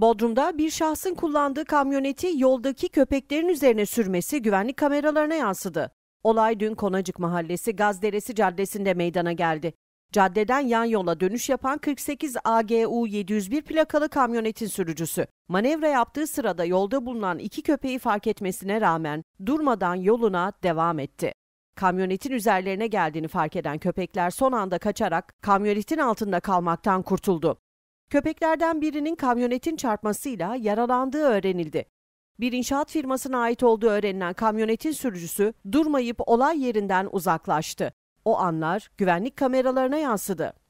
Bodrum'da bir şahsın kullandığı kamyoneti yoldaki köpeklerin üzerine sürmesi güvenlik kameralarına yansıdı. Olay dün Konacık Mahallesi Gazderesi Caddesi'nde meydana geldi. Caddeden yan yola dönüş yapan 48 AGU 701 plakalı kamyonetin sürücüsü manevra yaptığı sırada yolda bulunan iki köpeği fark etmesine rağmen durmadan yoluna devam etti. Kamyonetin üzerlerine geldiğini fark eden köpekler son anda kaçarak kamyonetin altında kalmaktan kurtuldu. Köpeklerden birinin kamyonetin çarpmasıyla yaralandığı öğrenildi. Bir inşaat firmasına ait olduğu öğrenilen kamyonetin sürücüsü durmayıp olay yerinden uzaklaştı. O anlar güvenlik kameralarına yansıdı.